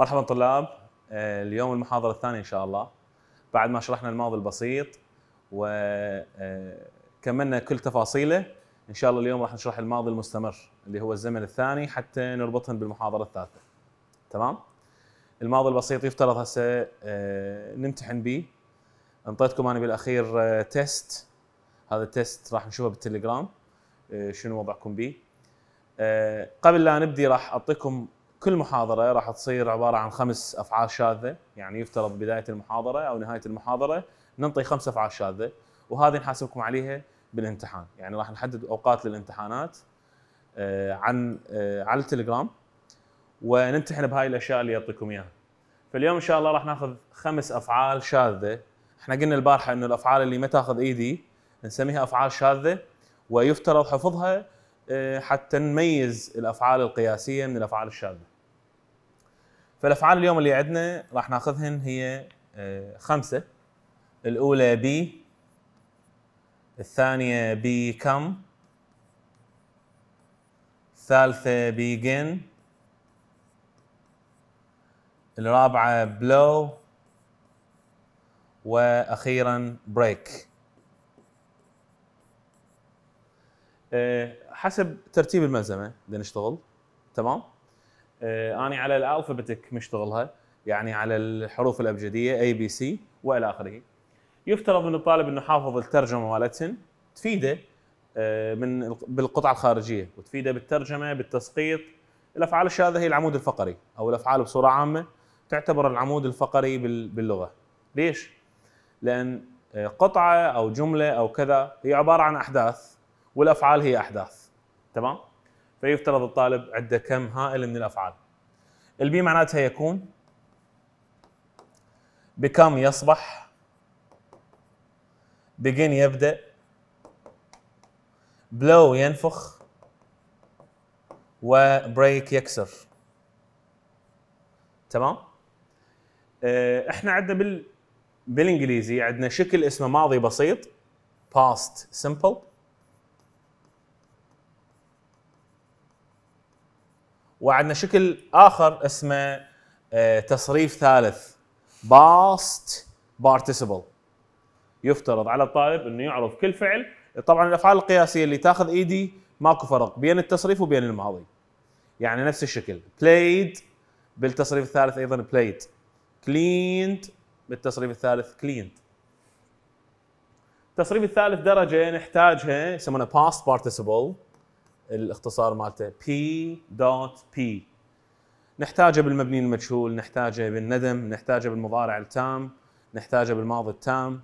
مرحبا طلاب آه، اليوم المحاضرة الثانية إن شاء الله بعد ما شرحنا الماضي البسيط وكملنا آه، كل تفاصيله إن شاء الله اليوم راح نشرح الماضي المستمر اللي هو الزمن الثاني حتى نربطهم بالمحاضرة الثالثة تمام؟ الماضي البسيط يفترض هسه آه، نمتحن به انطيتكم أنا بالأخير تيست هذا التيست راح نشوفه بالتليجرام شنو وضعكم به قبل لا نبدي راح أعطيكم كل محاضره راح تصير عباره عن خمس افعال شاذه يعني يفترض بدايه المحاضره او نهايه المحاضره ننطي خمس افعال شاذه وهذه نحاسبكم عليها بالامتحان يعني راح نحدد اوقات للامتحانات آه، عن آه، على التليجرام ونمتحن بهاي الاشياء اللي يعطيكم اياها فاليوم ان شاء الله راح ناخذ خمس افعال شاذه احنا قلنا البارحه انه الافعال اللي ما تاخذ ايدي نسميها افعال شاذه ويفترض حفظها آه، حتى نميز الافعال القياسيه من الافعال الشاذه فالافعال اليوم اللي عندنا راح ناخذهن هي آه، خمسه الاولى بي الثانيه بي كم الثالثه بيجن الرابعه بلو واخيرا بريك آه، حسب ترتيب الملزمه بنشتغل تمام آه، اني على الالفابتك مشتغلها يعني على الحروف الابجديه اي بي سي والى اخره يفترض من الطالب انه حافظ الترجمه مالتهن تفيده آه، من بالقطعه الخارجيه وتفيده بالترجمه بالتسقيط الافعال الشاذه هي العمود الفقري او الافعال بصوره عامه تعتبر العمود الفقري باللغه ليش لان آه، قطعه او جمله او كذا هي عباره عن احداث والافعال هي احداث تمام فيفترض الطالب عنده كم هائل من الافعال البي معناتها يكون بكم يصبح بجن يبدا بلو ينفخ وبريك يكسر تمام آه، احنا عندنا بال بالانجليزي عندنا شكل اسمه ماضي بسيط past simple وعندنا شكل اخر اسمه آه، تصريف ثالث باست بارتيسيبل يفترض على الطالب انه يعرف كل فعل طبعا الافعال القياسيه اللي تاخذ ايدي e ماكو فرق بين التصريف وبين الماضي يعني نفس الشكل بلايد بالتصريف الثالث ايضا بلايد كليند بالتصريف الثالث كليند التصريف الثالث درجه نحتاجها يسمونها باست بارتيسيبل الاختصار مالته بي دوت بي نحتاجه بالمبني المجهول نحتاجه بالندم نحتاجه بالمضارع التام نحتاجه بالماضي التام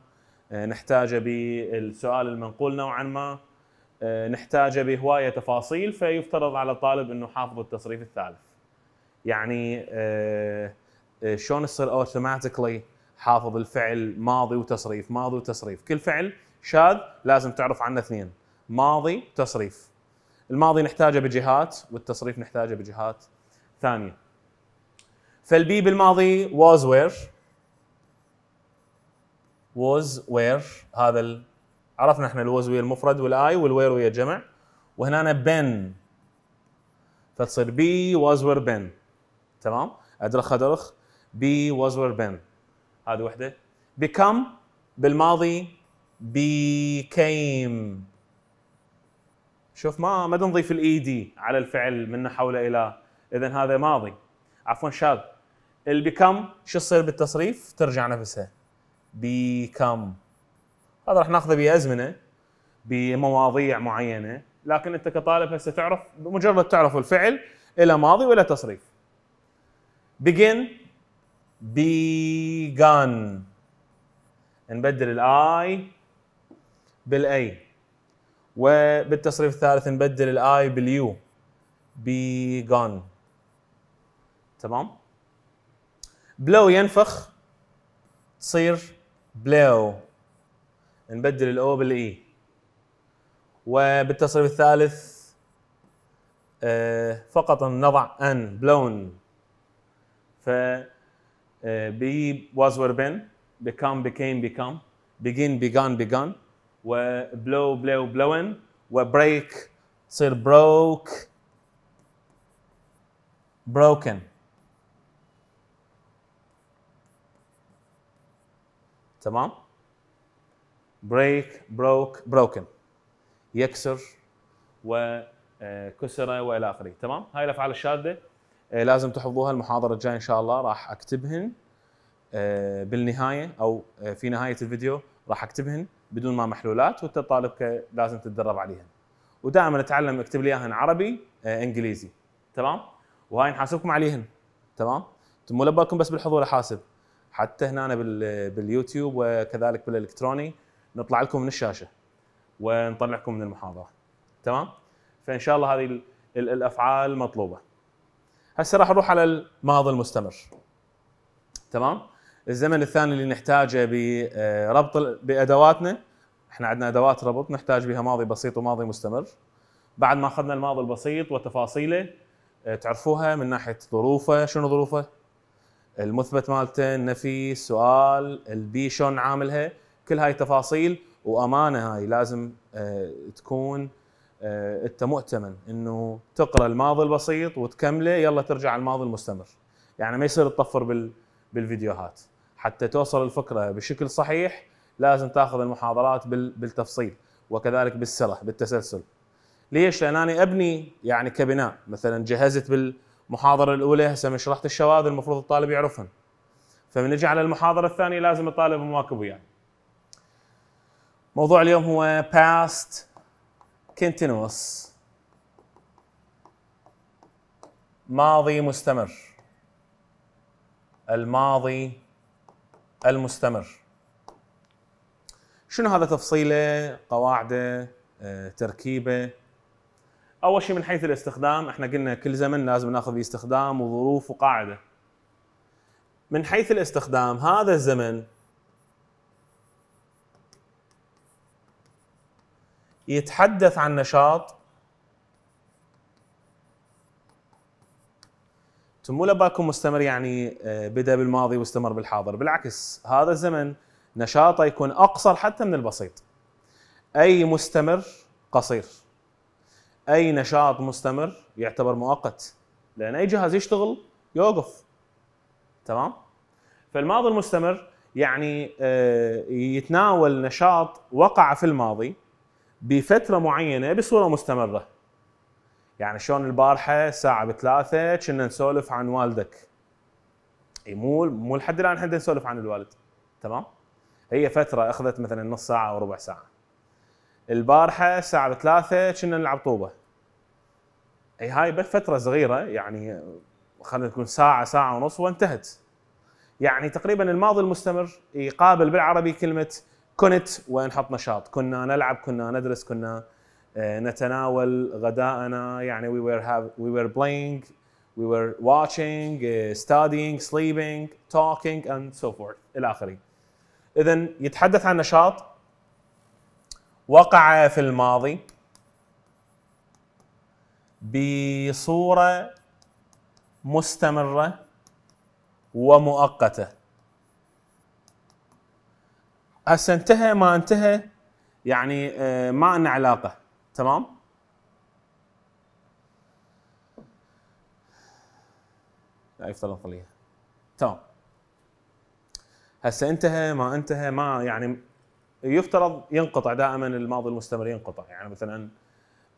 آه، نحتاجه بالسؤال المنقول نوعا ما آه، نحتاجه بهوايه تفاصيل فيفترض على الطالب انه حافظ التصريف الثالث يعني آه، شلون يصير اوتوماتيكلي حافظ الفعل ماضي وتصريف ماضي وتصريف كل فعل شاذ لازم تعرف عنه اثنين ماضي وتصريف الماضي نحتاجه بجهات والتصريف نحتاجه بجهات ثانيه فالبي بالماضي was where was where هذا ال... عرفنا احنا الوز ويا المفرد والاي والوير ويا الجمع وهنا بن فتصير بي was where بن تمام ادرخ ادرخ بي was where بن هذه وحده become بالماضي became شوف ما ما نضيف الاي دي e على الفعل من حول الى اذا هذا ماضي عفوا شاذ البيكم شو يصير بالتصريف؟ ترجع نفسها بيكم هذا راح ناخذه بازمنه بمواضيع معينه لكن انت كطالب هسه تعرف بمجرد تعرف الفعل الى ماضي ولا تصريف begin began نبدل الاي بالاي وبالتصريف الثالث نبدل الاي باليو بي جون تمام بلو ينفخ تصير بلو نبدل الاو بالاي e. وبالتصريف الثالث آه، فقط نضع ان بلون ف بي آه، was وير بين become became become begin began بيجان وبلو بلو بلون وبريك تصير بروك بروكن تمام بريك بروك بروكن يكسر وكسر آه، والى اخره تمام هاي الافعال الشاذه آه، لازم تحفظوها المحاضره الجايه ان شاء الله راح اكتبهن آه، بالنهايه او في نهايه الفيديو راح اكتبهن بدون ما محلولات وانت طالبك لازم تتدرب عليها ودائما اتعلم اكتب لي اياهن عربي آه، انجليزي تمام وهاي نحاسبكم عليهن تمام مو لبالكم بس بالحضور احاسب حتى هنا باليوتيوب وكذلك بالالكتروني نطلع لكم من الشاشه ونطلعكم من المحاضره تمام فان شاء الله هذه الافعال مطلوبه هسه راح نروح على الماضي المستمر تمام الزمن الثاني اللي نحتاجه بربط آه، بادواتنا احنا عندنا ادوات ربط نحتاج بها ماضي بسيط وماضي مستمر بعد ما اخذنا الماضي البسيط وتفاصيله آه، تعرفوها من ناحيه ظروفه شنو ظروفه المثبت مالته النفي السؤال البي شلون عاملها كل هاي التفاصيل وامانه هاي لازم آه، تكون انت مؤتمن انه تقرا الماضي البسيط وتكمله يلا ترجع على الماضي المستمر يعني ما يصير تطفر بالفيديوهات حتى توصل الفكره بشكل صحيح لازم تاخذ المحاضرات بالتفصيل وكذلك بالسره بالتسلسل ليش؟ لان انا ابني يعني كبناء مثلا جهزت بالمحاضره الاولى هسه من شرحت الشواذ المفروض الطالب يعرفهم. فمن نجي على المحاضره الثانيه لازم الطالب مواكب وياي يعني. موضوع اليوم هو past continuous ماضي مستمر الماضي المستمر شنو هذا تفصيله قواعده آه، تركيبه اول شيء من حيث الاستخدام احنا قلنا كل زمن لازم ناخذ فيه استخدام وظروف وقاعده من حيث الاستخدام هذا الزمن يتحدث عن نشاط انتم مو مستمر يعني آه، بدا بالماضي واستمر بالحاضر بالعكس هذا الزمن نشاطه يكون اقصر حتى من البسيط اي مستمر قصير اي نشاط مستمر يعتبر مؤقت لان اي جهاز يشتغل يوقف تمام فالماضي المستمر يعني آه، يتناول نشاط وقع في الماضي بفتره معينه بصوره مستمره يعني شلون البارحه الساعه بثلاثة كنا نسولف عن والدك اي مو مو لحد الان احنا نسولف عن الوالد تمام هي فتره اخذت مثلا نص ساعه او ربع ساعه البارحه الساعه بثلاثة كنا نلعب طوبه اي هاي بس فتره صغيره يعني خلينا تكون ساعه ساعه ونص وانتهت يعني تقريبا الماضي المستمر يقابل بالعربي كلمه كنت وين نشاط كنا نلعب كنا ندرس كنا آه، نتناول غداءنا يعني we were have we were playing we were watching آه، studying sleeping talking and so forth الى اخره اذا يتحدث عن نشاط وقع في الماضي بصوره مستمره ومؤقته هسه انتهى ما انتهى يعني آه، ما لنا علاقه تمام لا يفترض نخليها تمام هسه انتهى ما انتهى ما يعني يفترض ينقطع دائما الماضي المستمر ينقطع يعني مثلا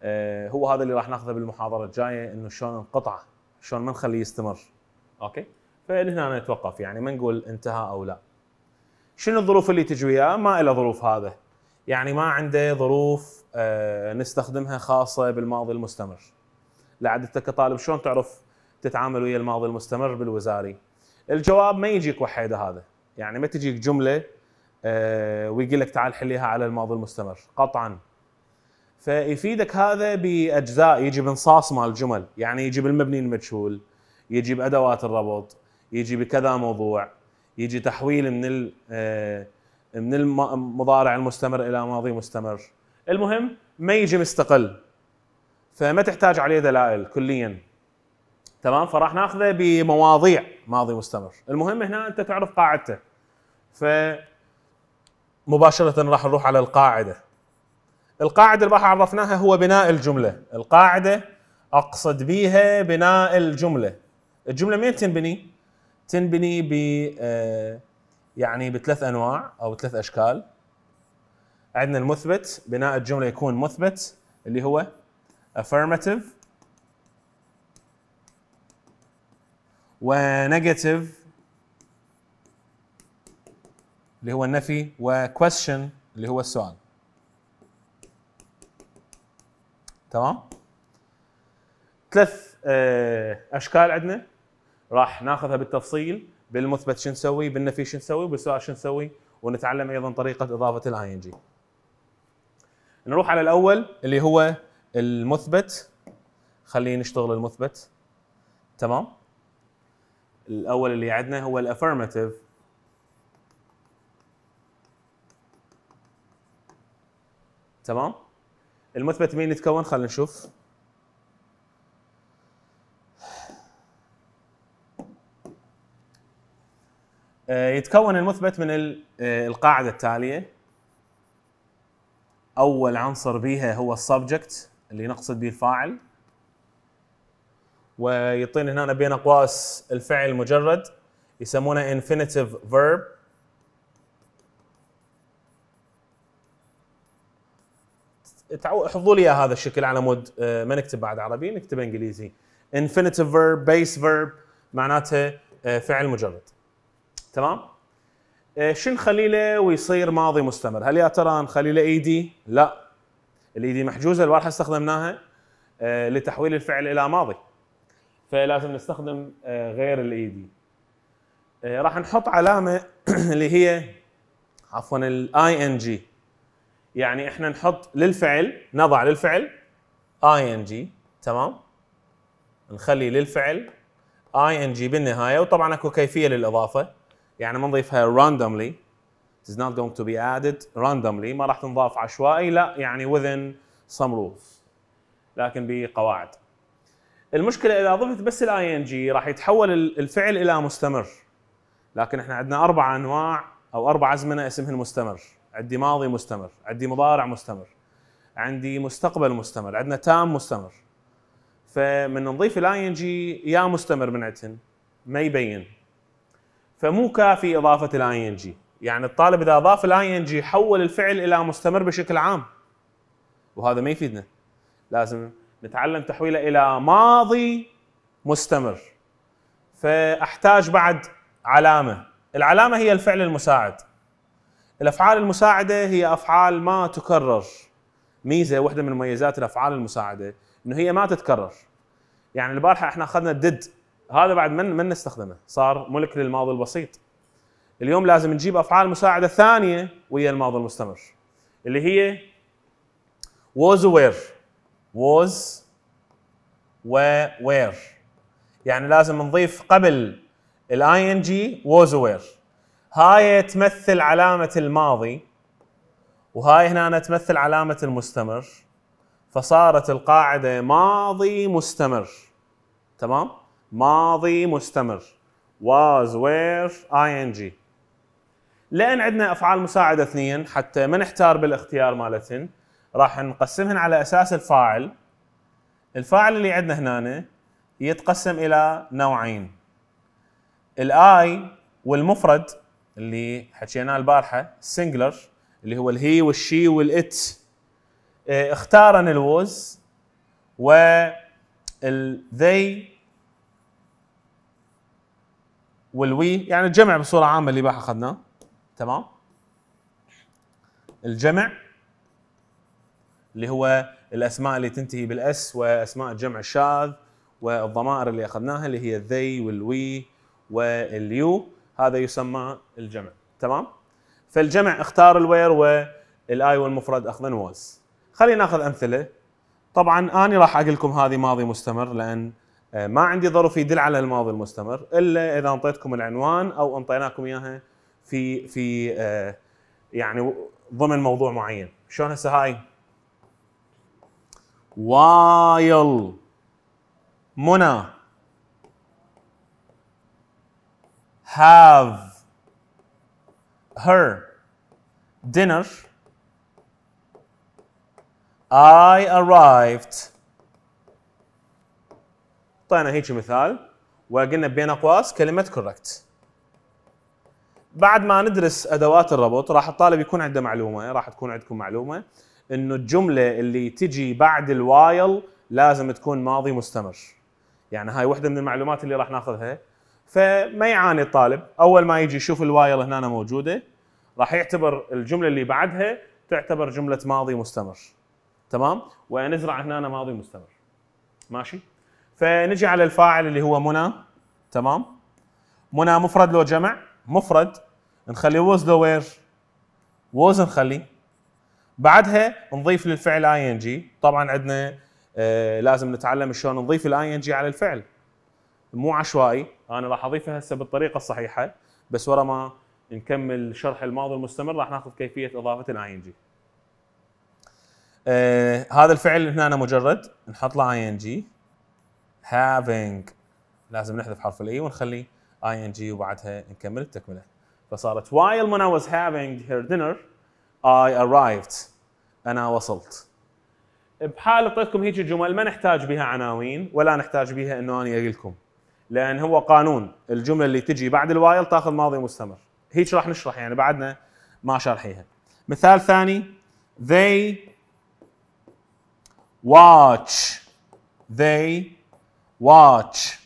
آه، هو هذا اللي راح ناخذه بالمحاضره الجايه انه شلون انقطع شلون ما نخليه يستمر اوكي فلهنا نتوقف يعني ما نقول انتهى او لا شنو الظروف اللي تجي وياه ما إلها ظروف هذا يعني ما عنده ظروف آه، نستخدمها خاصه بالماضي المستمر لعدتك كطالب شلون تعرف تتعامل ويا الماضي المستمر بالوزاري الجواب ما يجيك وحيده هذا يعني ما تجيك جمله آه، ويقول لك تعال حليها على الماضي المستمر قطعا فيفيدك هذا باجزاء يجي بنصاص مال الجمل يعني يجي بالمبني المجهول يجي بادوات الربط يجي بكذا موضوع يجي تحويل من آه، من المضارع المستمر الى ماضي مستمر المهم ما يجي مستقل فما تحتاج عليه دلائل كليا تمام فراح ناخذه بمواضيع ماضي مستمر المهم هنا انت تعرف قاعدته ف مباشره راح نروح على القاعده القاعده اللي راح عرفناها هو بناء الجمله القاعده اقصد بيها بناء الجمله الجمله مين تنبني تنبني ب آه، يعني بثلاث انواع او ثلاث اشكال عندنا المثبت بناء الجمله يكون مثبت اللي هو affirmative ونيجاتيف اللي هو النفي وكويستشن اللي هو السؤال تمام ثلاث آه، اشكال عندنا راح ناخذها بالتفصيل بالمثبت شو نسوي بالنفي شو نسوي بالسؤال شو نسوي ونتعلم ايضا طريقه اضافه الاي ان جي نروح على الاول اللي هو المثبت خلينا نشتغل المثبت تمام الاول اللي عندنا هو الافيرماتيف تمام المثبت مين يتكون خلينا نشوف آه، يتكون المثبت من آه، القاعده التاليه اول عنصر بيها هو السبجكت اللي نقصد به الفاعل ويطين هنا بين اقواس الفعل المجرد يسمونه infinitive verb احفظوا لي هذا الشكل على مود آه، ما نكتب بعد عربي نكتب انجليزي infinitive verb base verb معناته فعل مجرد تمام آه، شو نخلي له ويصير ماضي مستمر هل يا ترى نخلي له اي دي لا الاي دي محجوزه البارحه استخدمناها آه، لتحويل الفعل الى ماضي فلازم نستخدم آه، غير الاي دي راح نحط علامه اللي هي عفوا الاي ان جي يعني احنا نحط للفعل نضع للفعل اي ان جي تمام نخلي للفعل اي ان جي بالنهايه وطبعا اكو كيفيه للاضافه يعني ما نضيفها randomly it is not going to be added randomly ما راح تنضاف عشوائي لا يعني within some rules لكن بقواعد المشكله اذا ضفت بس الاي ان جي راح يتحول الفعل الى مستمر لكن احنا عندنا اربع انواع او اربع ازمنه اسمهن مستمر عندي ماضي مستمر عندي مضارع مستمر عندي مستقبل مستمر عندنا تام مستمر فمن نضيف الاي ان جي يا مستمر من عندهن ما يبين فمو كافي اضافه الاي ان جي يعني الطالب اذا اضاف الاي ان جي حول الفعل الى مستمر بشكل عام وهذا ما يفيدنا لازم نتعلم تحويله الى ماضي مستمر فاحتاج بعد علامه العلامه هي الفعل المساعد الافعال المساعده هي افعال ما تكرر ميزه واحده من مميزات الافعال المساعده انه هي ما تتكرر يعني البارحه احنا اخذنا ديد هذا بعد من من نستخدمه صار ملك للماضي البسيط اليوم لازم نجيب افعال مساعده ثانيه ويا الماضي المستمر اللي هي was where was where يعني لازم نضيف قبل الاي ان جي was where هاي تمثل علامه الماضي وهاي هنا تمثل علامه المستمر فصارت القاعده ماضي مستمر تمام ماضي مستمر was were ing لان عندنا افعال مساعده اثنين حتى ما نحتار بالاختيار مالتهن راح نقسمهن على اساس الفاعل الفاعل اللي عندنا هنا يتقسم الى نوعين الاي والمفرد اللي حكيناه البارحه سنجلر اللي هو الهي والشي والات إيه، اختارن الوز و ذي والوي يعني الجمع بصوره عامه اللي باح اخذناه تمام الجمع اللي هو الاسماء اللي تنتهي بالاس واسماء الجمع الشاذ والضمائر اللي اخذناها اللي هي الذي والوي واليو هذا يسمى الجمع تمام فالجمع اختار الوير والاي والمفرد اخذا واز خلينا ناخذ امثله طبعا اني راح اقول لكم هذه ماضي مستمر لان آه، ما عندي ظرف يدل على الماضي المستمر الا اذا انطيتكم العنوان او انطيناكم اياها في في آه، يعني ضمن موضوع معين شلون هسه هاي وايل منى have her dinner I arrived حطينا هيك مثال وقلنا بين اقواس كلمه كوركت بعد ما ندرس ادوات الربط راح الطالب يكون عنده معلومه راح تكون عندكم معلومه انه الجمله اللي تجي بعد الوايل لازم تكون ماضي مستمر يعني هاي وحده من المعلومات اللي راح ناخذها فما يعاني الطالب اول ما يجي يشوف الوايل هنا موجوده راح يعتبر الجمله اللي بعدها تعتبر جمله ماضي مستمر تمام ونزرع هنا ماضي مستمر ماشي فنجي على الفاعل اللي هو منى تمام منى مفرد لو جمع مفرد نخليه وز لو وير وز نخليه بعدها نضيف للفعل اي ان جي طبعا عندنا آه لازم نتعلم شلون نضيف الاي ان جي على الفعل مو عشوائي انا راح اضيفها هسه بالطريقه الصحيحه بس ورا ما نكمل شرح الماضي المستمر راح ناخذ كيفيه اضافه الاي ان آه، جي هذا الفعل هنا أنا مجرد نحط له اي ان جي having لازم نحذف حرف الاي ونخلي اي ان جي وبعدها نكمل التكمله فصارت while when I was having her dinner I arrived انا وصلت بحال اعطيتكم هيك جمل ما نحتاج بها عناوين ولا نحتاج بها انه انا اقول لكم لان هو قانون الجمله اللي تجي بعد الوايل تاخذ ماضي مستمر هيك راح نشرح يعني بعدنا ما شارحيها مثال ثاني they watch they watch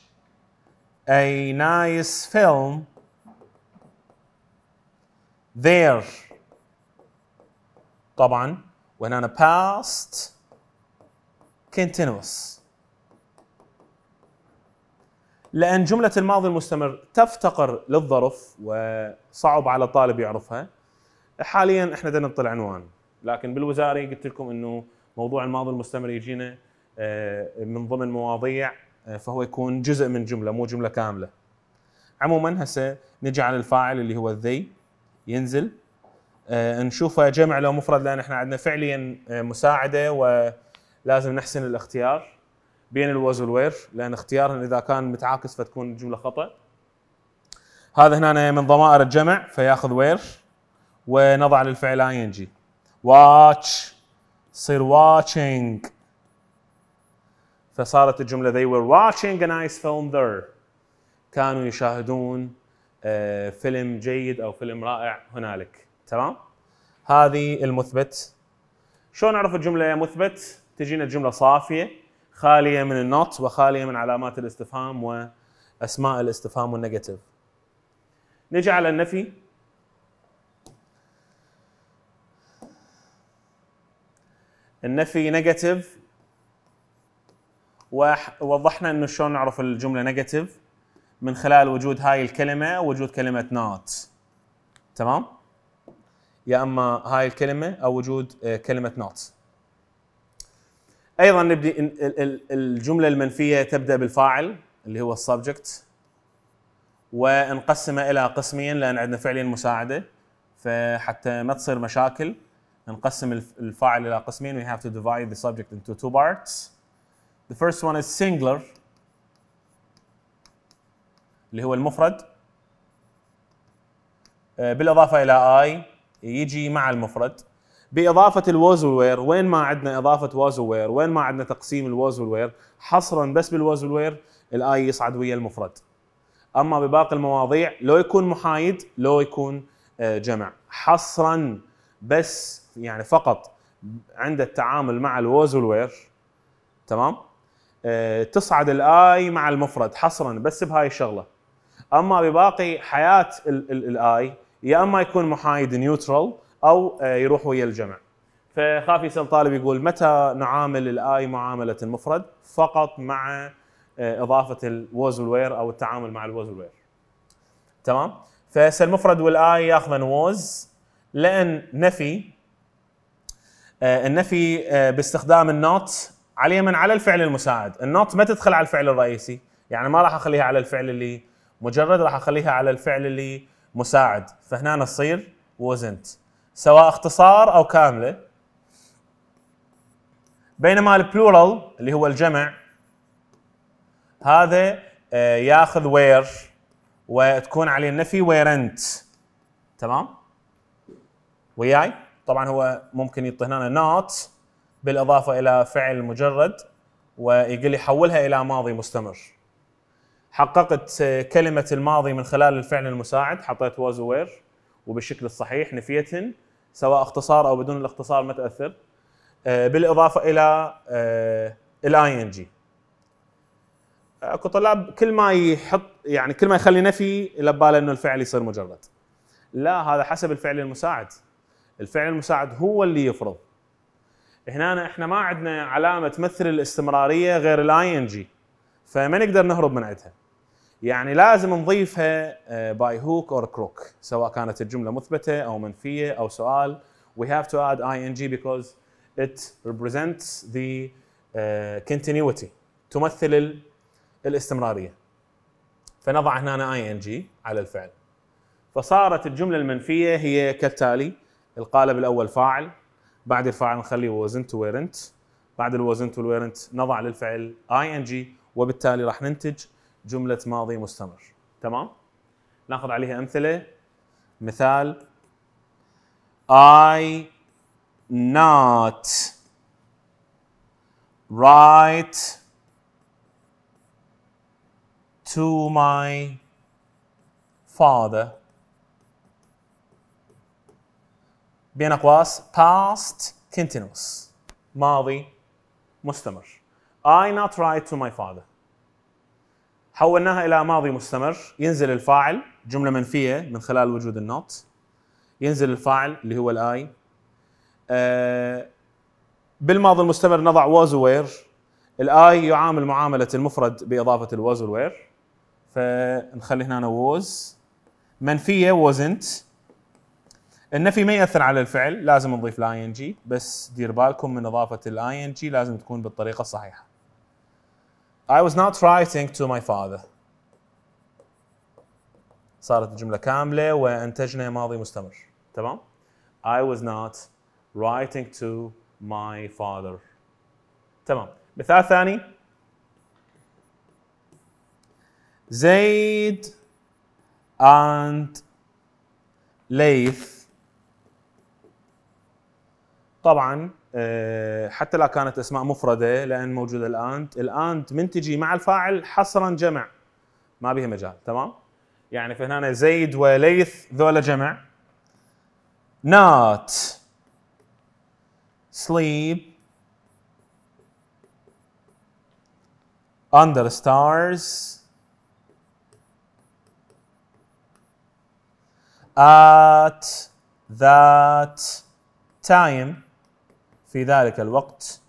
a nice film there طبعا وهنا past continuous لأن جملة الماضي المستمر تفتقر للظرف وصعب على الطالب يعرفها حاليا احنا بدنا نطلع عنوان لكن بالوزاري قلت لكم انه موضوع الماضي المستمر يجينا آه، من ضمن مواضيع آه، فهو يكون جزء من جمله مو جمله كامله عموما هسه نجي على الفاعل اللي هو ذي ينزل آه، نشوفه جمع لو مفرد لان احنا عندنا فعليا آه، مساعده ولازم نحسن الاختيار بين الوز والوير لان اختيارهم اذا كان متعاكس فتكون الجمله خطا هذا هنا من ضمائر الجمع فياخذ وير ونضع للفعل جي واتش تصير واتشينج فصارت الجملة they were watching a nice film there كانوا يشاهدون آه، فيلم جيد أو فيلم رائع هنالك تمام؟ هذه المثبت شلون نعرف الجملة مثبت؟ تجينا الجملة صافية خالية من النوت وخالية من علامات الاستفهام وأسماء الاستفهام والنيجاتيف نجي على النفي النفي نيجاتيف ووضحنا انه شلون نعرف الجمله نيجاتيف من خلال وجود هاي الكلمه وجود كلمه نوت تمام يا اما هاي الكلمه او وجود آه، كلمه نوت ايضا نبدي الجمله المنفيه تبدا بالفاعل اللي هو السبجكت ونقسمه الى قسمين لان عندنا فعلين مساعده فحتى ما تصير مشاكل نقسم الفاعل الى قسمين we have to divide the subject into two parts The first one is singular اللي هو المفرد آه، بالاضافه الى اي يجي مع المفرد باضافه الوز والوير وين ما عندنا اضافه واز وير وين ما عندنا تقسيم الوز والوير حصرا بس بالوز والوير الاي يصعد ويا المفرد اما بباقي المواضيع لو يكون محايد لو يكون آه، جمع حصرا بس يعني فقط عند التعامل مع الوز والوير تمام آه، تصعد الاي مع المفرد حصرا بس بهاي الشغله اما بباقي حياه الاي يا اما يكون محايد نيوترال او آه، يروح ويا الجمع فخاف سل طالب يقول متى نعامل الاي معامله المفرد فقط مع آه، اضافه الوز والوير او التعامل مع الوز والوير تمام فهسه المفرد والاي ياخذن ووز لان نفي النفي باستخدام النوت عليه من على الفعل المساعد النوت ما تدخل على الفعل الرئيسي يعني ما راح اخليها على الفعل اللي مجرد راح اخليها على الفعل اللي مساعد فهنا تصير وزنت سواء اختصار او كامله بينما البلورال اللي هو الجمع هذا آه، ياخذ وير وتكون عليه النفي ويرنت تمام وياي طبعا هو ممكن يطي هنا نوت بالاضافه الى فعل مجرد ويقول يحولها الى ماضي مستمر. حققت كلمه الماضي من خلال الفعل المساعد حطيت was aware وبالشكل الصحيح نفيتهن سواء اختصار او بدون الاختصار ما تاثر. آه، بالاضافه الى الاي ان جي. اكو طلاب كل ما يحط يعني كل ما يخلي نفي لباله انه الفعل يصير مجرد. لا هذا حسب الفعل المساعد. الفعل المساعد هو اللي يفرض هنا احنا ما عندنا علامه تمثل الاستمراريه غير الاي ان جي فما نقدر نهرب من عندها يعني لازم نضيفها باي هوك اور كروك سواء كانت الجمله مثبته او منفيه او سؤال we have to add ing because it represents the ذا آه، continuity تمثل الاستمراريه فنضع هنا ing على الفعل فصارت الجمله المنفيه هي كالتالي القالب الاول فاعل بعد الفاعل نخلي وزنت ويرنت بعد الوزنت والويرنت نضع للفعل اي ان جي وبالتالي راح ننتج جمله ماضي مستمر تمام ناخذ عليها امثله مثال I not write to my father بين اقواس past continuous ماضي مستمر I not write to my father حولناها الى ماضي مستمر ينزل الفاعل جمله منفيه من خلال وجود النوت ينزل الفاعل اللي هو الاي آه بالماضي المستمر نضع was where الاي يعامل معامله المفرد باضافه الواز والوير فنخلي هنا was منفيه wasn't النفي ما ياثر على الفعل لازم نضيف الاي ان جي بس دير بالكم من اضافه الاي ان جي لازم تكون بالطريقه الصحيحه. I was not writing to my father. صارت الجمله كامله وانتجنا ماضي مستمر تمام؟ I was not writing to my father. تمام مثال ثاني زيد and ليث طبعا آه، حتى لو كانت اسماء مفرده لان موجوده الاند الاند من تجي مع الفاعل حصرا جمع ما بها مجال تمام يعني فهنا زيد وليث ذولا جمع نات sleep under stars at that time في ذلك الوقت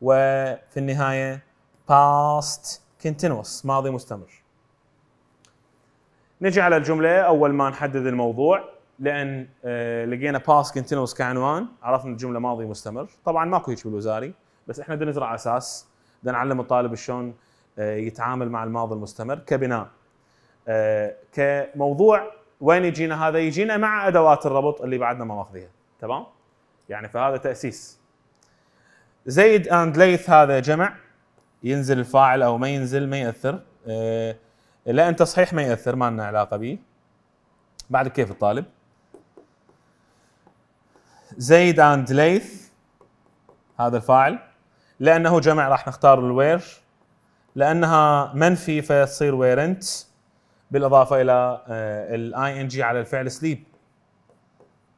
وفي النهايه past continuous ماضي مستمر نجي على الجمله اول ما نحدد الموضوع لان آه، لقينا past continuous كعنوان عرفنا الجمله ماضي مستمر طبعا ماكو هيك بالوزاري بس احنا بدنا نزرع اساس بدنا نعلم الطالب شلون آه، يتعامل مع الماضي المستمر كبناء آه، كموضوع وين يجينا هذا يجينا مع ادوات الربط اللي بعدنا ما ماخذيها تمام يعني فهذا تاسيس زيد اند ليث هذا جمع ينزل الفاعل او ما ينزل ما ياثر آه، لا ان تصحيح ما ياثر ما لنا علاقه به بعد كيف الطالب زيد اند ليث هذا الفاعل لانه جمع راح نختار الوير لانها منفي فتصير ويرنت بالاضافه الى الاي ان جي على الفعل سليب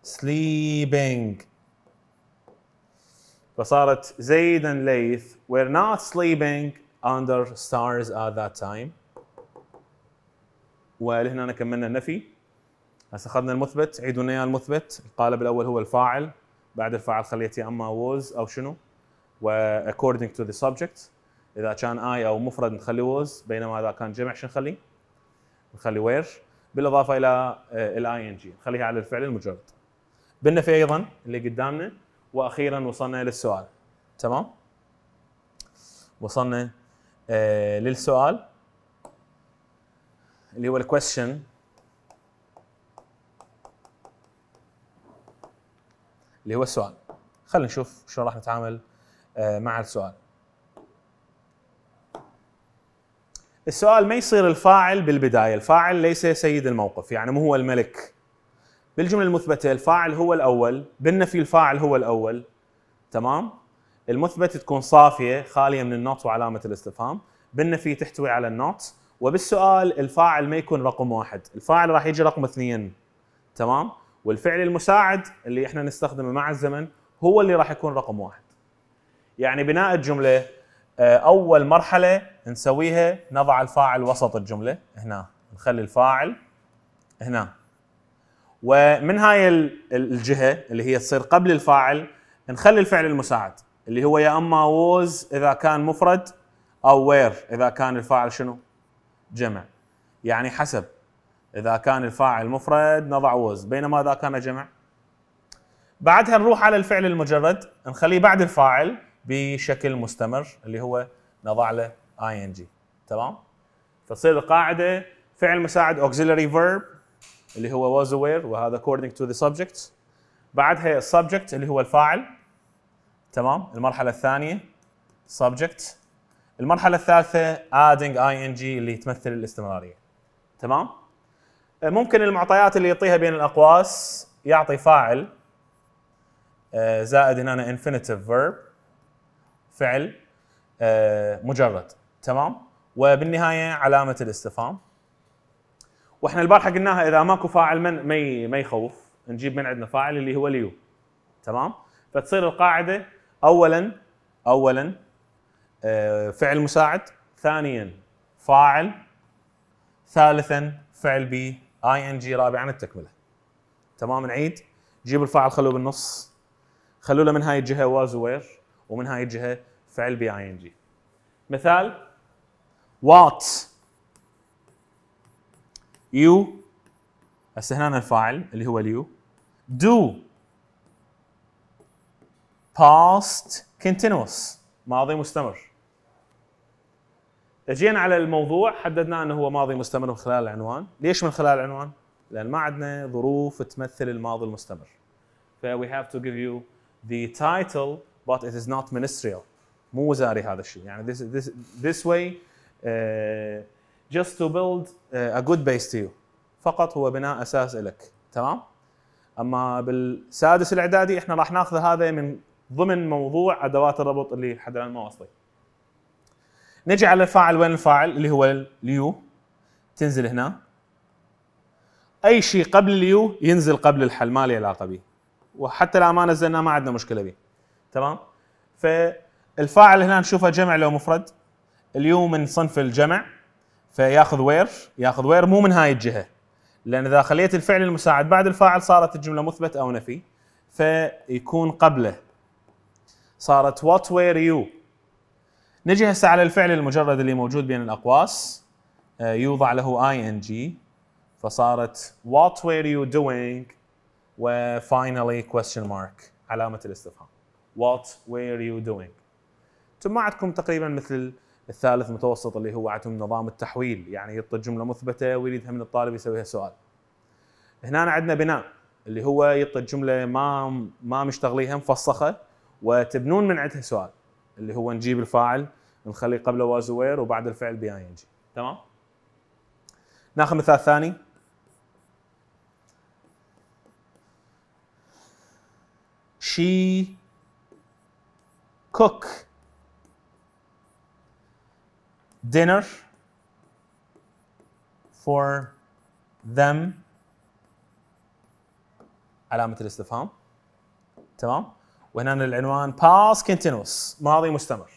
sleeping فصارت زيد and ليث were not sleeping under stars at that time ولهنا كملنا النفي هسه اخذنا المثبت عيدوا لنا المثبت القالب الاول هو الفاعل بعد الفاعل خليت يا اما was او شنو و according to the subject اذا كان اي او مفرد نخلي was بينما اذا كان جمع شنو نخلي؟ نخلي وير بالاضافه الى الاي ان جي نخليها على الفعل المجرد بالنفي ايضا اللي قدامنا واخيرا وصلنا للسؤال تمام وصلنا آه للسؤال اللي هو الكويشن اللي هو السؤال خلينا نشوف شلون راح نتعامل آه مع السؤال السؤال ما يصير الفاعل بالبدايه الفاعل ليس سيد الموقف يعني مو هو الملك بالجمله المثبته الفاعل هو الاول بالنفي الفاعل هو الاول تمام المثبت تكون صافيه خاليه من النوت وعلامه الاستفهام بالنفي تحتوي على النوت وبالسؤال الفاعل ما يكون رقم واحد الفاعل راح يجي رقم اثنين تمام والفعل المساعد اللي احنا نستخدمه مع الزمن هو اللي راح يكون رقم واحد يعني بناء الجمله آه، اول مرحله نسويها نضع الفاعل وسط الجمله هنا نخلي الفاعل هنا ومن هاي الجهه اللي هي تصير قبل الفاعل نخلي الفعل المساعد اللي هو يا اما ووز اذا كان مفرد او وير اذا كان الفاعل شنو؟ جمع يعني حسب اذا كان الفاعل مفرد نضع ووز بينما اذا كان جمع بعدها نروح على الفعل المجرد نخليه بعد الفاعل بشكل مستمر اللي هو نضع له ing تمام؟ فتصير القاعده فعل مساعد auxiliary verb اللي هو was aware وهذا according to the subject بعدها subject اللي هو الفاعل تمام المرحلة الثانية subject المرحلة الثالثة adding ing اللي تمثل الاستمرارية تمام آه، ممكن المعطيات اللي يعطيها بين الأقواس يعطي فاعل آه، زائد هنا infinitive verb فعل آه، مجرد تمام وبالنهاية علامة الاستفهام واحنا البارحه قلناها اذا ماكو فاعل من ما ما يخوف نجيب من عندنا فاعل اللي هو ليو تمام فتصير القاعده اولا اولا آه، فعل مساعد ثانيا فاعل ثالثا فعل بي اي ان جي رابعا التكمله تمام نعيد جيب الفاعل خلوه بالنص خلوا له من هاي الجهه واز وير ومن هاي الجهه فعل بي اي ان جي مثال وات يو هسه هنا الفاعل اللي هو اليو دو باست continuous ماضي مستمر اجينا على الموضوع حددنا انه هو ماضي مستمر من خلال العنوان ليش من خلال العنوان لان ما عندنا ظروف تمثل الماضي المستمر ف we have to give you the title but it is not ministerial مو وزاري هذا الشيء يعني this this this way uh, just to build uh, a good base to you فقط هو بناء اساس لك تمام اما بالسادس الاعدادي احنا راح ناخذ هذا من ضمن موضوع ادوات الربط اللي لحد الان ما وصلي نجي على الفاعل وين الفاعل اللي هو اليو تنزل هنا اي شيء قبل اليو ينزل قبل الحل ما لي علاقه به وحتى الان ما نزلناه ما عندنا مشكله به تمام فالفاعل هنا نشوفه جمع لو مفرد اليو من صنف الجمع فياخذ وير ياخذ وير مو من هاي الجهه لان اذا خليت الفعل المساعد بعد الفاعل صارت الجمله مثبت او نفي فيكون قبله صارت وات وير يو نجي هسه على الفعل المجرد اللي موجود بين الاقواس آه، يوضع له اي ان جي فصارت وات وير يو دوينج وفاينلي كويشن مارك علامه الاستفهام وات وير يو دوينج ثم عندكم تقريبا مثل الثالث متوسط اللي هو عندهم نظام التحويل يعني يعطي جمله مثبته ويريدها من الطالب يسويها سؤال هنا عندنا بناء اللي هو يعطي جمله ما ما مشتغليها مفسخه وتبنون من عندها سؤال اللي هو نجيب الفاعل نخليه قبله وازوير وبعد الفعل بي ان جي تمام ناخذ مثال ثاني she cook dinner for them علامة الاستفهام تمام وهنا العنوان past continuous ماضي مستمر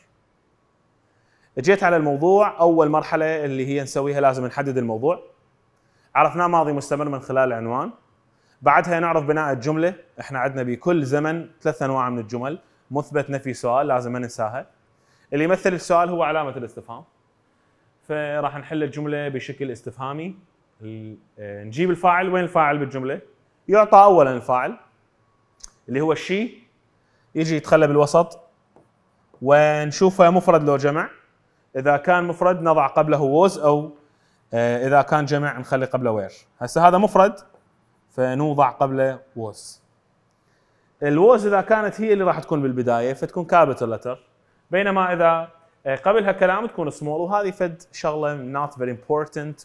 جيت على الموضوع اول مرحلة اللي هي نسويها لازم نحدد الموضوع عرفناه ماضي مستمر من خلال العنوان بعدها نعرف بناء الجملة احنا عندنا بكل زمن ثلاث انواع من الجمل مثبت نفي سؤال لازم ما ننساها اللي يمثل السؤال هو علامة الاستفهام فراح نحل الجمله بشكل استفهامي آه، نجيب الفاعل وين الفاعل بالجمله يعطى اولا الفاعل اللي هو الشي يجي يتخلى بالوسط ونشوفه مفرد لو جمع اذا كان مفرد نضع قبله ووز او آه، اذا كان جمع نخلي قبله وير هسه هذا مفرد فنوضع قبله ووز الووز اذا كانت هي اللي راح تكون بالبدايه فتكون كابيتال لتر بينما اذا آه، قبلها كلام تكون سمول وهذه فد شغله نوت فيري امبورتنت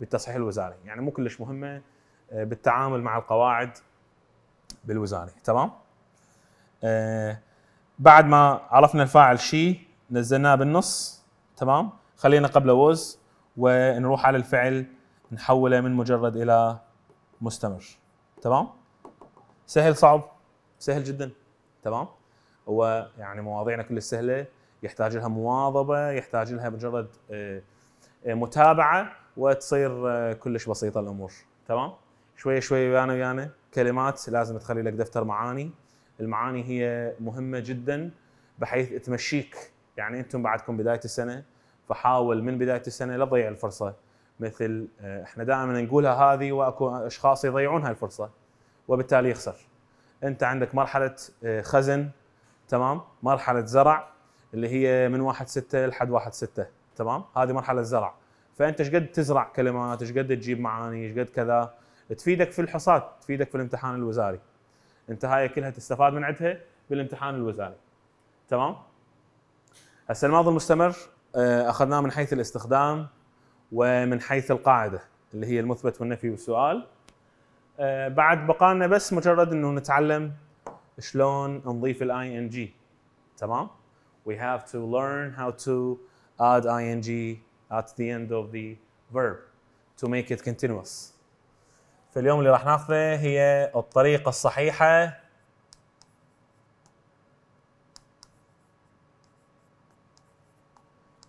بالتصحيح الوزاري يعني مو كلش مهمه آه، بالتعامل مع القواعد بالوزاري تمام آه، بعد ما عرفنا الفاعل شي نزلناه بالنص تمام خلينا قبله وز ونروح على الفعل نحوله من مجرد الى مستمر تمام سهل صعب سهل جدا تمام هو يعني مواضيعنا كلش سهله يحتاج لها مواظبه يحتاج لها مجرد آه، آه، متابعه وتصير آه، كلش بسيطه الامور تمام شوي شوي ويانا ويانا كلمات لازم تخلي لك دفتر معاني المعاني هي مهمه جدا بحيث تمشيك يعني انتم بعدكم بدايه السنه فحاول من بدايه السنه لا تضيع الفرصه مثل احنا دائما نقولها هذه واكو اشخاص يضيعون هاي الفرصه وبالتالي يخسر انت عندك مرحله خزن تمام مرحله زرع اللي هي من 1 6 لحد 1 6 تمام هذه مرحله الزرع فانت ايش قد تزرع كلمات ايش قد تجيب معاني ايش قد كذا تفيدك في الحصاد تفيدك في الامتحان الوزاري انت هاي كلها تستفاد من عندها بالامتحان الوزاري تمام هسه الماضي المستمر آه، اخذناه من حيث الاستخدام ومن حيث القاعده اللي هي المثبت والنفي والسؤال آه، بعد بقالنا بس مجرد انه نتعلم شلون نضيف الاي ان جي تمام we have to learn how to add ing at the end of the verb to make it continuous. في اليوم اللي راح ناخذه هي الطريقة الصحيحة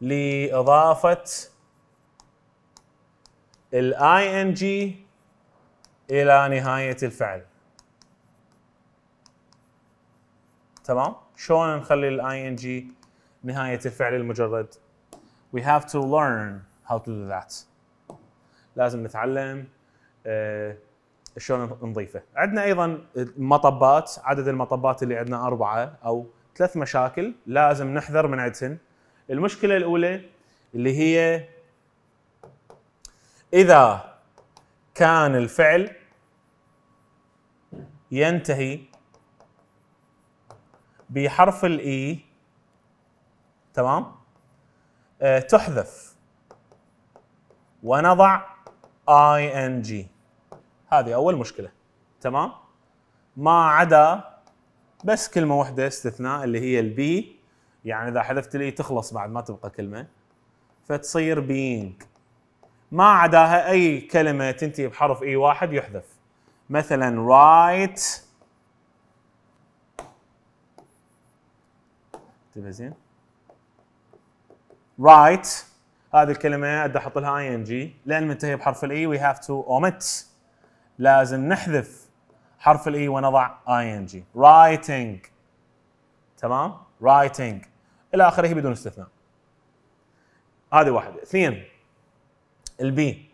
لإضافة ال ing إلى نهاية الفعل. تمام شلون نخلي الاي ان جي نهايه الفعل المجرد we have to learn how to do that لازم نتعلم آه، شلون نضيفه عندنا ايضا مطبات عدد المطبات اللي عندنا اربعه او ثلاث مشاكل لازم نحذر من عندهن المشكله الاولى اللي هي اذا كان الفعل ينتهي بحرف الاي e. تمام أه تحذف ونضع اي ان جي هذه اول مشكله تمام ما عدا بس كلمه واحده استثناء اللي هي البي يعني اذا حذفت الاي e تخلص بعد ما تبقى كلمه فتصير بينج ما عداها اي كلمه تنتهي بحرف اي e واحد يحذف مثلا رايت right زين رايت هذه الكلمة قد احط لها اي ان جي لان منتهي بحرف الاي وي هاف تو اومت لازم نحذف حرف الاي e ونضع اي ان جي writing تمام writing الى اخره بدون استثناء هذه واحدة اثنين البي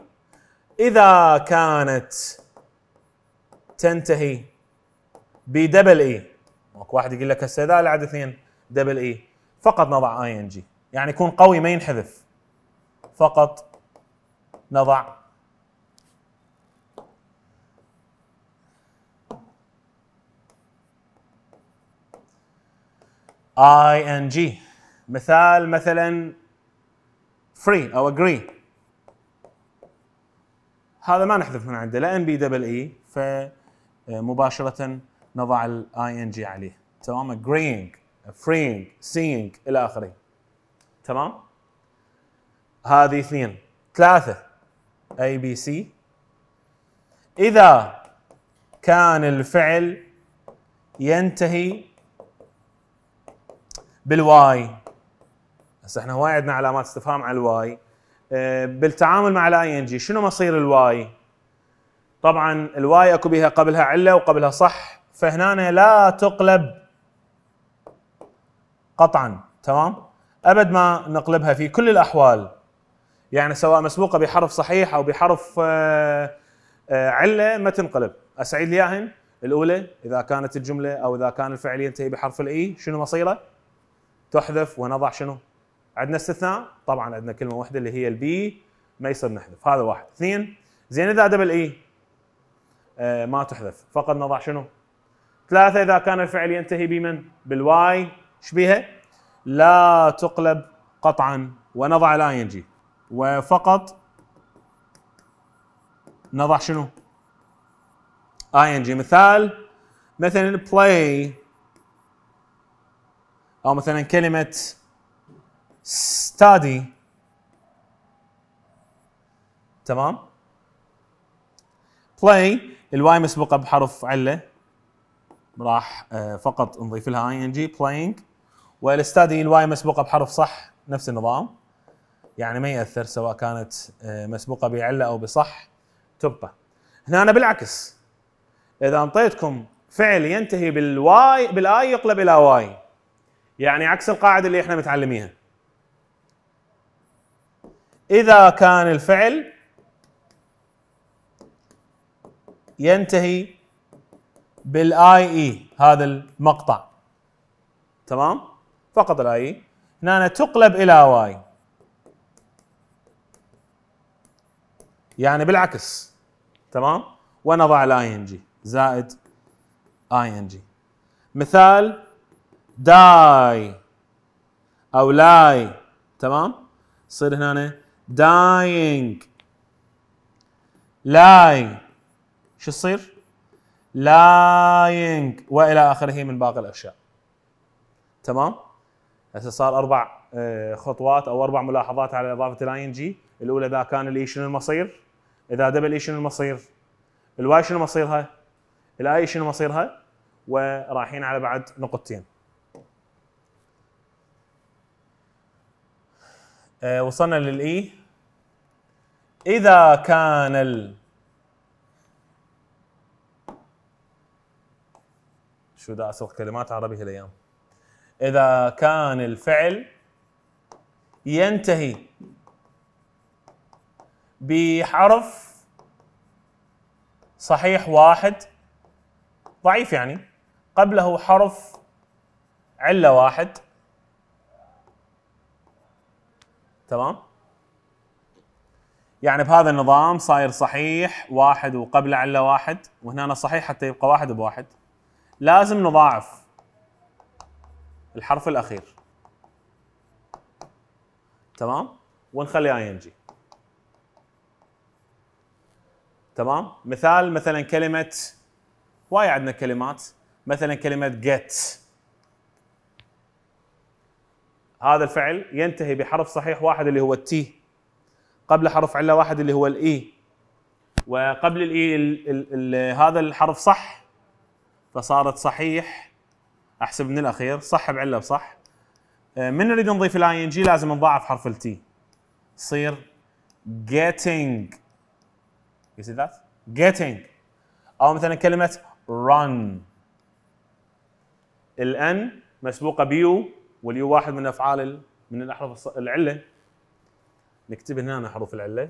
اذا كانت تنتهي بدبل e، اي واحد يقول لك هسه اذا عاد اثنين دبل اي فقط نضع اي ان جي يعني يكون قوي ما ينحذف فقط نضع اي ان جي مثال مثلا فري او اجري هذا ما نحذف من عنده لا ان بي دبل اي فمباشره نضع الاي ان جي عليه تمام agreeing فرينج سينج الى اخره تمام هذه اثنين ثلاثه اي بي سي اذا كان الفعل ينتهي بالواي هسه احنا هواي عندنا علامات استفهام على الواي آه، بالتعامل مع الاي ان جي شنو مصير الواي؟ طبعا الواي اكو بها قبلها عله وقبلها صح فهنا لا تقلب قطعا تمام ابد ما نقلبها في كل الاحوال يعني سواء مسبوقه بحرف صحيح او بحرف آه، آه، عله ما تنقلب اسعيد لي اياهم الاولى اذا كانت الجمله او اذا كان الفعل ينتهي بحرف الاي شنو مصيره؟ تحذف ونضع شنو؟ عندنا استثناء طبعا عندنا كلمه واحده اللي هي البي ما يصير نحذف هذا واحد اثنين زين اذا دبل اي e، آه ما تحذف فقط نضع شنو؟ ثلاثه اذا كان الفعل ينتهي بمن؟ بالواي شبيها لا تقلب قطعا ونضع الاي ان جي وفقط نضع شنو؟ اي ان جي مثال مثلا play او مثلا كلمه study تمام؟ play الواي مسبوقه بحرف عله راح آه، فقط نضيف لها اي ان جي playing والاستادي الواي مسبوقه بحرف صح نفس النظام يعني ما ياثر سواء كانت آه، مسبوقه بعله او بصح تبقى هنا أنا بالعكس اذا انطيتكم فعل ينتهي بالواي بالاي يقلب الى واي يعني عكس القاعده اللي احنا متعلميها اذا كان الفعل ينتهي بالاي اي هذا المقطع تمام فقط الاي هنا تقلب الى واي يعني بالعكس تمام ونضع الاي ان جي زائد اي ان جي مثال داي او لاي تمام يصير هنا داينج لاي شو يصير لاينج والى اخره من باقي الاشياء تمام هسه صار اربع آه، خطوات او اربع ملاحظات على اضافه الاي ان جي الاولى اذا كان الاي شنو المصير اذا دبل اي شنو المصير الواي شنو مصيرها الاي شنو مصيرها ورايحين على بعد نقطتين آه، وصلنا للاي اذا كان ال شو دا اسوق كلمات عربي هالايام إذا كان الفعل ينتهي بحرف صحيح واحد ضعيف يعني قبله حرف علة واحد تمام يعني بهذا النظام صاير صحيح واحد وقبله علة واحد وهنا صحيح حتى يبقى واحد بواحد لازم نضاعف الحرف الاخير تمام ونخلي اي ان جي تمام مثال مثلا كلمه واي عندنا كلمات مثلا كلمه get هذا الفعل ينتهي بحرف صحيح واحد اللي هو التي قبل حرف عله واحد اللي هو الاي e. وقبل الاي e هذا الحرف صح فصارت صحيح احسب من الاخير صح بعله بصح آه، من نريد نضيف الاي ان جي لازم نضاعف حرف التي تصير getting you see that getting او مثلا كلمه run الان مسبوقه بيو واليو واحد من افعال من الاحرف العله نكتب هنا حروف العله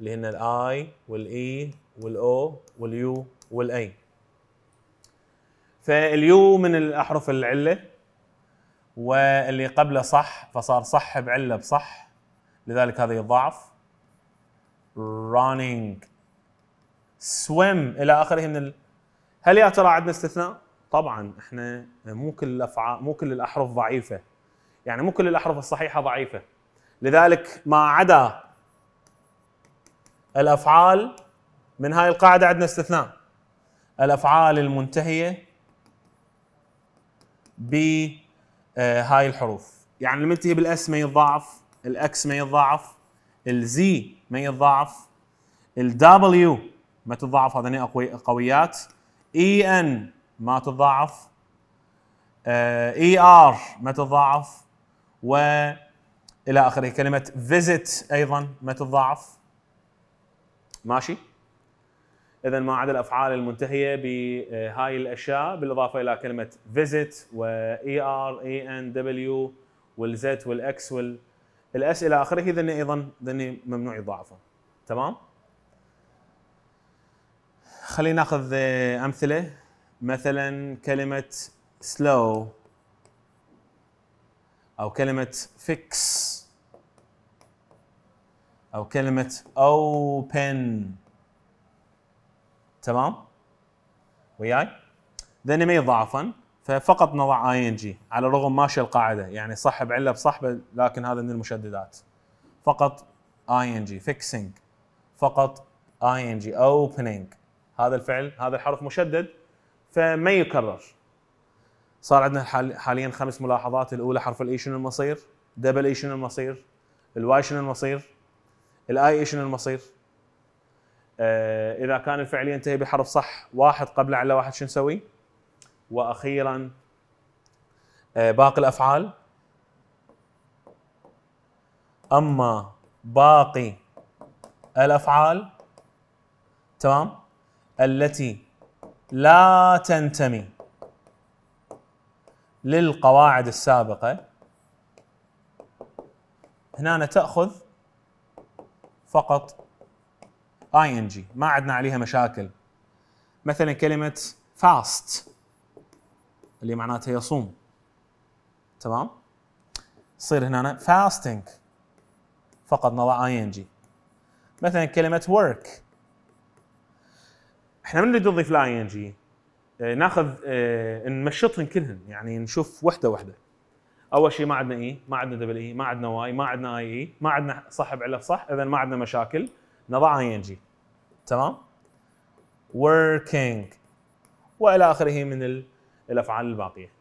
اللي هن الاي والاي e والاو واليو والاي فاليو من الاحرف العله واللي قبله صح فصار صح بعله بصح لذلك هذا الضعف running swim الى اخره من ال... هل يا ترى عندنا استثناء؟ طبعا احنا مو كل الافعال مو كل الاحرف ضعيفه يعني مو كل الاحرف الصحيحه ضعيفه لذلك ما عدا الافعال من هاي القاعده عندنا استثناء الافعال المنتهيه بهاي آه، الحروف يعني لما تنتهي بالاس ما يتضاعف الاكس ما يتضاعف الزي ما يتضاعف الدبليو ما تتضاعف هذني أقوي قويات اي ان ما تتضاعف آه، اي ار ما تتضاعف و الى اخره كلمه فيزيت ايضا ما تتضاعف ماشي اذا ما عدا الافعال المنتهيه بهاي آه، الاشياء بالاضافه الى كلمه فيزيت واي ار اي ان دبليو والزت والاكس والاس الى اخره ذن ايضا ذني ممنوع يضاعفه تمام خلينا ناخذ آه، امثله مثلا كلمه slow او كلمه fix او كلمه open تمام وياي ما ضعفا ففقط نضع اي ان جي على الرغم ماشيه القاعده يعني صح بعله بصح لكن هذا من المشددات فقط اي ان جي فيكسنج فقط اي ان جي اوبننج هذا الفعل هذا الحرف مشدد فما يكرر صار عندنا حاليا خمس ملاحظات الاولى حرف الاي e شنو المصير دبل اي e شنو المصير الواي شنو المصير الاي اي e شنو المصير آه، اذا كان الفعل ينتهي بحرف صح واحد قبل على واحد شو نسوي؟ واخيرا آه، باقي الافعال اما باقي الافعال تمام التي لا تنتمي للقواعد السابقه هنا تاخذ فقط اي ان جي ما عندنا عليها مشاكل مثلا كلمه فاست اللي معناتها يصوم تمام تصير هنا فاستنج فقط نضع اي ان جي مثلا كلمه ورك احنا من نريد نضيف الاي ان آه، جي ناخذ اه كلهم يعني نشوف وحده وحده اول شيء ما عندنا اي ما عندنا دبل اي ما عندنا واي ما عندنا اي ما عندنا صح علف صح اذا ما عندنا مشاكل نضعها ing تمام working والى اخره من الافعال الباقيه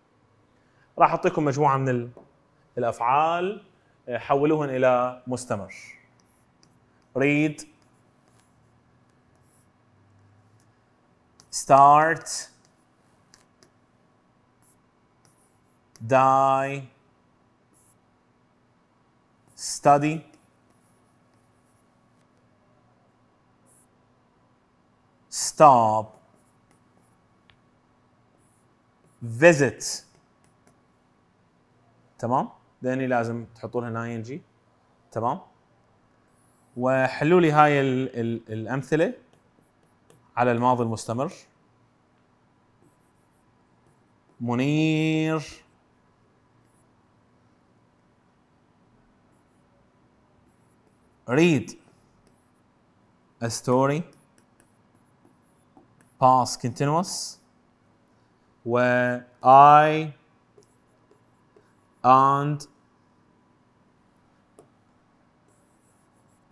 راح اعطيكم مجموعه من الافعال آه، حولوهن الى مستمر read start die study stop, visit تمام؟ لاني لازم تحطون هنا ان جي تمام؟ وحلوا لي هاي ال ال الامثله على الماضي المستمر منير read a story past continuous where I and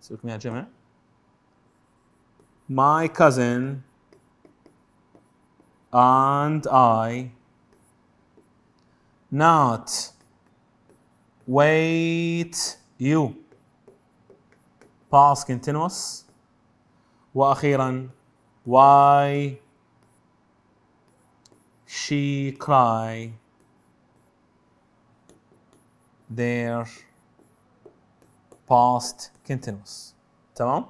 took me a minute. My cousin and I not wait you past continuous واخيرا Why she cry their past continuous تمام؟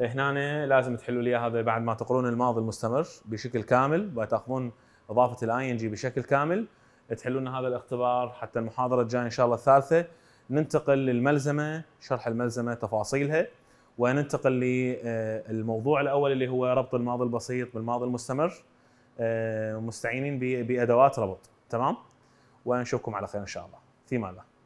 إيه، هنا لازم تحلوا لي هذا بعد ما تقرون الماضي المستمر بشكل كامل وتاخذون اضافه الاي ان جي بشكل كامل تحلون هذا الاختبار حتى المحاضره الجايه ان شاء الله الثالثه ننتقل للملزمه شرح الملزمه تفاصيلها وننتقل للموضوع الاول اللي هو ربط الماضي البسيط بالماضي المستمر آه، مستعينين بادوات ربط تمام ونشوفكم على خير ان شاء الله في ماذا